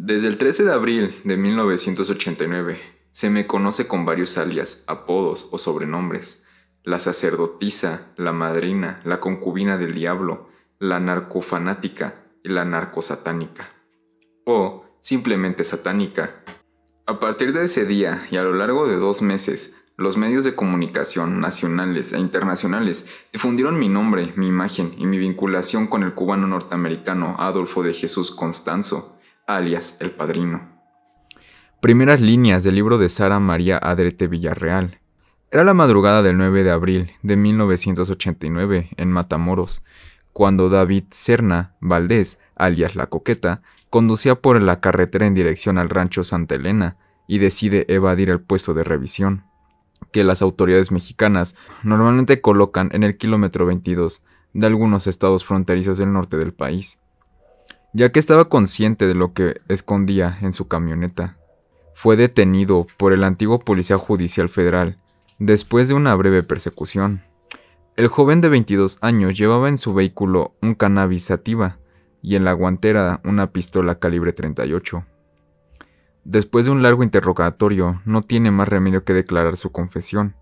Desde el 13 de abril de 1989 se me conoce con varios alias, apodos o sobrenombres. La sacerdotisa, la madrina, la concubina del diablo, la narcofanática y la narcosatánica. O simplemente satánica. A partir de ese día y a lo largo de dos meses, los medios de comunicación nacionales e internacionales difundieron mi nombre, mi imagen y mi vinculación con el cubano norteamericano Adolfo de Jesús Constanzo alias El Padrino. Primeras líneas del libro de Sara María Adrete Villarreal. Era la madrugada del 9 de abril de 1989 en Matamoros, cuando David Serna Valdés, alias La Coqueta, conducía por la carretera en dirección al rancho Santa Elena y decide evadir el puesto de revisión, que las autoridades mexicanas normalmente colocan en el kilómetro 22 de algunos estados fronterizos del norte del país ya que estaba consciente de lo que escondía en su camioneta. Fue detenido por el antiguo Policía Judicial Federal, después de una breve persecución. El joven de 22 años llevaba en su vehículo un cannabis sativa y en la guantera una pistola calibre 38. Después de un largo interrogatorio, no tiene más remedio que declarar su confesión.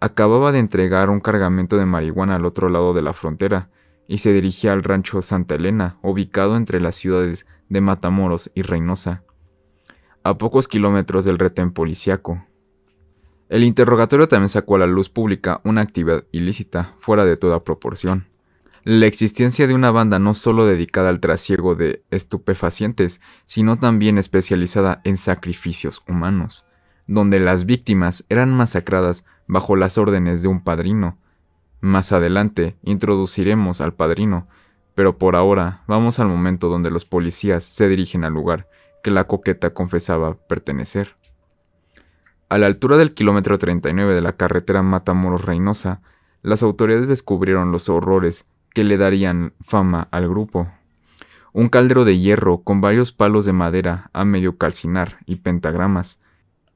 Acababa de entregar un cargamento de marihuana al otro lado de la frontera, y se dirigía al rancho Santa Elena, ubicado entre las ciudades de Matamoros y Reynosa, a pocos kilómetros del retén policiaco. El interrogatorio también sacó a la luz pública una actividad ilícita, fuera de toda proporción. La existencia de una banda no solo dedicada al trasiego de estupefacientes, sino también especializada en sacrificios humanos, donde las víctimas eran masacradas bajo las órdenes de un padrino, más adelante introduciremos al padrino, pero por ahora vamos al momento donde los policías se dirigen al lugar que la coqueta confesaba pertenecer. A la altura del kilómetro 39 de la carretera Matamoros Reynosa, las autoridades descubrieron los horrores que le darían fama al grupo. Un caldero de hierro con varios palos de madera a medio calcinar y pentagramas,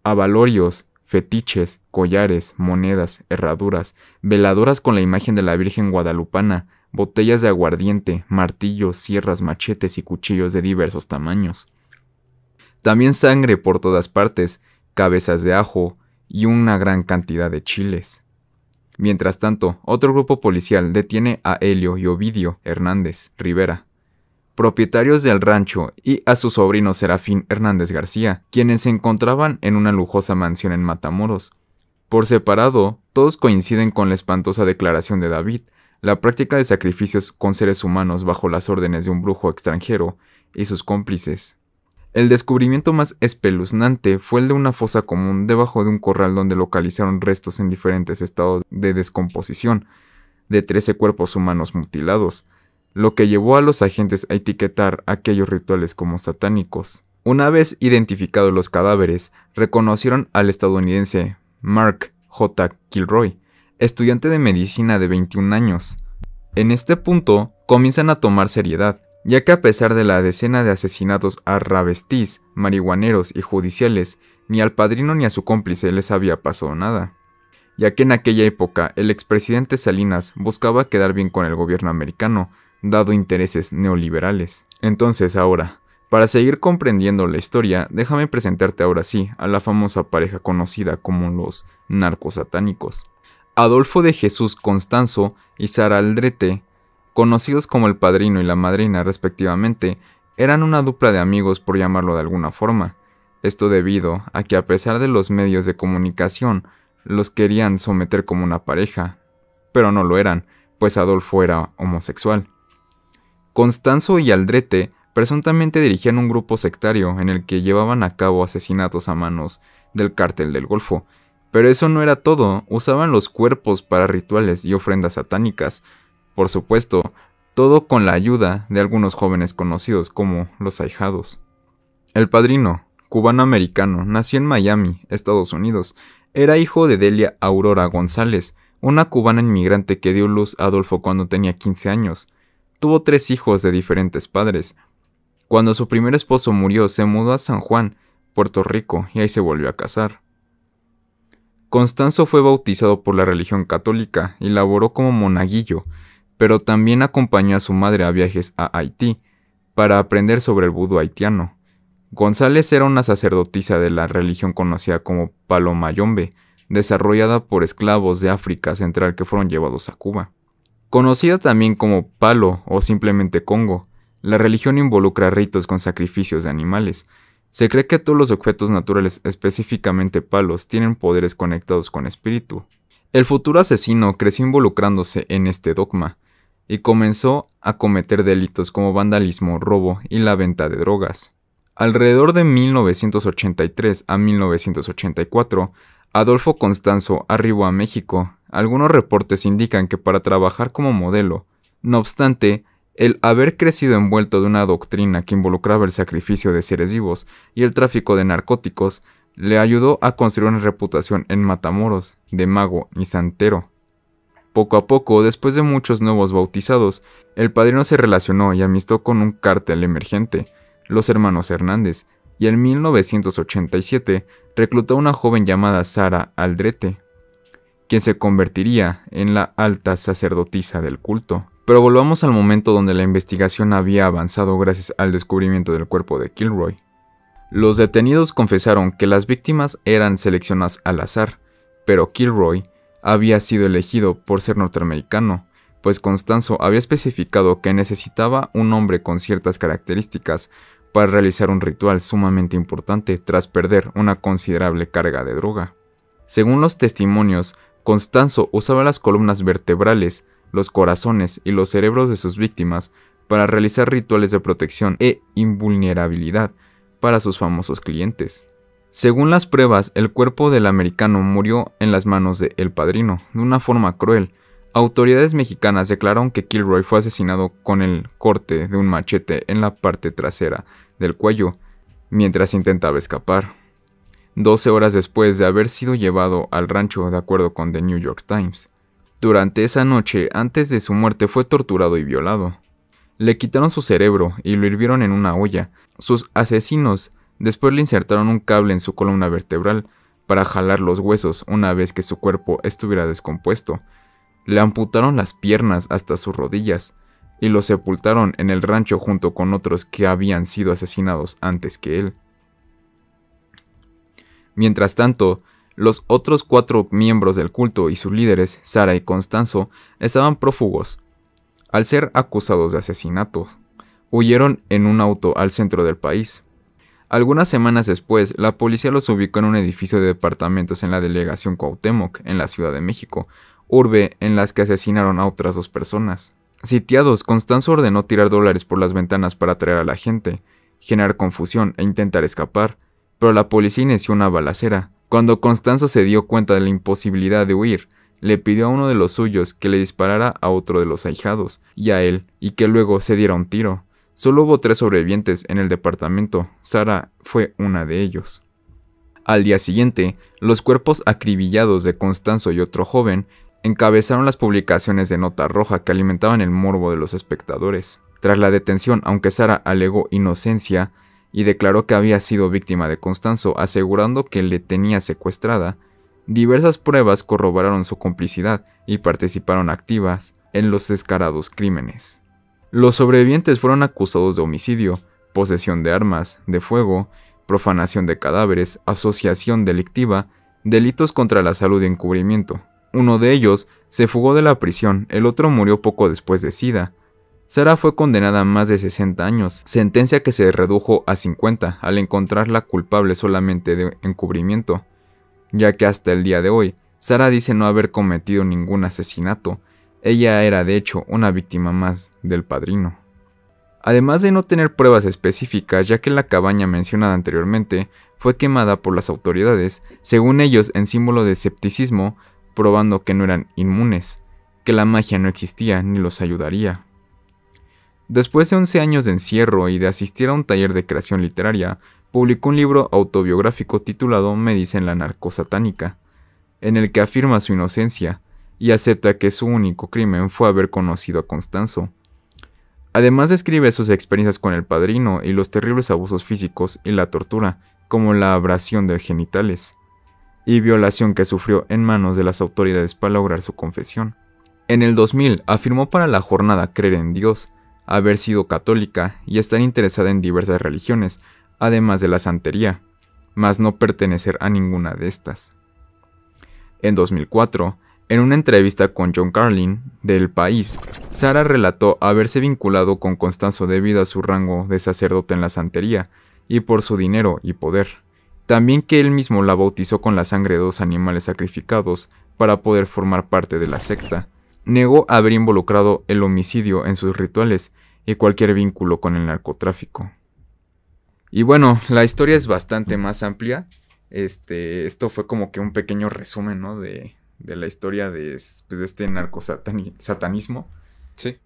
abalorios fetiches, collares, monedas, herraduras, veladoras con la imagen de la Virgen guadalupana, botellas de aguardiente, martillos, sierras, machetes y cuchillos de diversos tamaños. También sangre por todas partes, cabezas de ajo y una gran cantidad de chiles. Mientras tanto, otro grupo policial detiene a Helio y Ovidio Hernández Rivera, propietarios del rancho, y a su sobrino Serafín Hernández García, quienes se encontraban en una lujosa mansión en Matamoros. Por separado, todos coinciden con la espantosa declaración de David, la práctica de sacrificios con seres humanos bajo las órdenes de un brujo extranjero y sus cómplices. El descubrimiento más espeluznante fue el de una fosa común debajo de un corral donde localizaron restos en diferentes estados de descomposición, de 13 cuerpos humanos mutilados, lo que llevó a los agentes a etiquetar aquellos rituales como satánicos. Una vez identificados los cadáveres, reconocieron al estadounidense Mark J. Kilroy, estudiante de medicina de 21 años. En este punto, comienzan a tomar seriedad, ya que a pesar de la decena de asesinatos a ravestis, marihuaneros y judiciales, ni al padrino ni a su cómplice les había pasado nada ya que en aquella época el expresidente Salinas buscaba quedar bien con el gobierno americano, dado intereses neoliberales. Entonces ahora, para seguir comprendiendo la historia, déjame presentarte ahora sí a la famosa pareja conocida como los narcosatánicos. Adolfo de Jesús Constanzo y Sara Aldrete, conocidos como el padrino y la madrina respectivamente, eran una dupla de amigos por llamarlo de alguna forma. Esto debido a que a pesar de los medios de comunicación, los querían someter como una pareja, pero no lo eran, pues Adolfo era homosexual. Constanzo y Aldrete presuntamente dirigían un grupo sectario en el que llevaban a cabo asesinatos a manos del cártel del Golfo. Pero eso no era todo, usaban los cuerpos para rituales y ofrendas satánicas. Por supuesto, todo con la ayuda de algunos jóvenes conocidos como los ahijados. El padrino, cubano-americano, nació en Miami, Estados Unidos. Era hijo de Delia Aurora González, una cubana inmigrante que dio luz a Adolfo cuando tenía 15 años. Tuvo tres hijos de diferentes padres. Cuando su primer esposo murió, se mudó a San Juan, Puerto Rico, y ahí se volvió a casar. Constanzo fue bautizado por la religión católica y laboró como monaguillo, pero también acompañó a su madre a viajes a Haití para aprender sobre el vudo haitiano. González era una sacerdotisa de la religión conocida como Palomayombe, desarrollada por esclavos de África Central que fueron llevados a Cuba. Conocida también como palo o simplemente Congo, la religión involucra ritos con sacrificios de animales. Se cree que todos los objetos naturales, específicamente palos, tienen poderes conectados con espíritu. El futuro asesino creció involucrándose en este dogma y comenzó a cometer delitos como vandalismo, robo y la venta de drogas. Alrededor de 1983 a 1984, Adolfo Constanzo arribó a México algunos reportes indican que para trabajar como modelo, no obstante, el haber crecido envuelto de una doctrina que involucraba el sacrificio de seres vivos y el tráfico de narcóticos, le ayudó a construir una reputación en Matamoros, de mago y santero. Poco a poco, después de muchos nuevos bautizados, el padrino se relacionó y amistó con un cártel emergente, los hermanos Hernández, y en 1987 reclutó a una joven llamada Sara Aldrete quien se convertiría en la alta sacerdotisa del culto. Pero volvamos al momento donde la investigación había avanzado gracias al descubrimiento del cuerpo de Kilroy. Los detenidos confesaron que las víctimas eran seleccionadas al azar, pero Kilroy había sido elegido por ser norteamericano, pues Constanzo había especificado que necesitaba un hombre con ciertas características para realizar un ritual sumamente importante tras perder una considerable carga de droga. Según los testimonios, Constanzo usaba las columnas vertebrales, los corazones y los cerebros de sus víctimas para realizar rituales de protección e invulnerabilidad para sus famosos clientes. Según las pruebas, el cuerpo del americano murió en las manos de El Padrino, de una forma cruel. Autoridades mexicanas declararon que Kilroy fue asesinado con el corte de un machete en la parte trasera del cuello, mientras intentaba escapar. 12 horas después de haber sido llevado al rancho de acuerdo con The New York Times. Durante esa noche, antes de su muerte, fue torturado y violado. Le quitaron su cerebro y lo hirvieron en una olla. Sus asesinos después le insertaron un cable en su columna vertebral para jalar los huesos una vez que su cuerpo estuviera descompuesto. Le amputaron las piernas hasta sus rodillas y lo sepultaron en el rancho junto con otros que habían sido asesinados antes que él. Mientras tanto, los otros cuatro miembros del culto y sus líderes, Sara y Constanzo, estaban prófugos. Al ser acusados de asesinato, huyeron en un auto al centro del país. Algunas semanas después, la policía los ubicó en un edificio de departamentos en la delegación Cuauhtémoc, en la Ciudad de México, urbe en las que asesinaron a otras dos personas. Sitiados, Constanzo ordenó tirar dólares por las ventanas para atraer a la gente, generar confusión e intentar escapar pero la policía inició una balacera. Cuando Constanzo se dio cuenta de la imposibilidad de huir, le pidió a uno de los suyos que le disparara a otro de los ahijados y a él, y que luego se diera un tiro. Solo hubo tres sobrevivientes en el departamento, Sara fue una de ellos. Al día siguiente, los cuerpos acribillados de Constanzo y otro joven encabezaron las publicaciones de nota roja que alimentaban el morbo de los espectadores. Tras la detención, aunque Sara alegó inocencia, y declaró que había sido víctima de Constanzo, asegurando que le tenía secuestrada. Diversas pruebas corroboraron su complicidad y participaron activas en los descarados crímenes. Los sobrevivientes fueron acusados de homicidio, posesión de armas, de fuego, profanación de cadáveres, asociación delictiva, delitos contra la salud y encubrimiento. Uno de ellos se fugó de la prisión, el otro murió poco después de SIDA, Sara fue condenada a más de 60 años, sentencia que se redujo a 50 al encontrarla culpable solamente de encubrimiento, ya que hasta el día de hoy, Sara dice no haber cometido ningún asesinato, ella era de hecho una víctima más del padrino. Además de no tener pruebas específicas, ya que la cabaña mencionada anteriormente fue quemada por las autoridades, según ellos en símbolo de escepticismo, probando que no eran inmunes, que la magia no existía ni los ayudaría. Después de 11 años de encierro y de asistir a un taller de creación literaria, publicó un libro autobiográfico titulado Me dicen la narcosatánica, en el que afirma su inocencia y acepta que su único crimen fue haber conocido a Constanzo. Además describe sus experiencias con el padrino y los terribles abusos físicos y la tortura, como la abrasión de genitales, y violación que sufrió en manos de las autoridades para lograr su confesión. En el 2000 afirmó para la jornada Creer en Dios, haber sido católica y estar interesada en diversas religiones, además de la santería, mas no pertenecer a ninguna de estas. En 2004, en una entrevista con John Carlin del País, Sara relató haberse vinculado con Constanzo debido a su rango de sacerdote en la santería y por su dinero y poder. También que él mismo la bautizó con la sangre de dos animales sacrificados para poder formar parte de la secta, negó haber involucrado el homicidio en sus rituales y cualquier vínculo con el narcotráfico. Y bueno, la historia es bastante más amplia. Este, esto fue como que un pequeño resumen, ¿no? De, de la historia de, pues, de este narcosatanismo. Sí.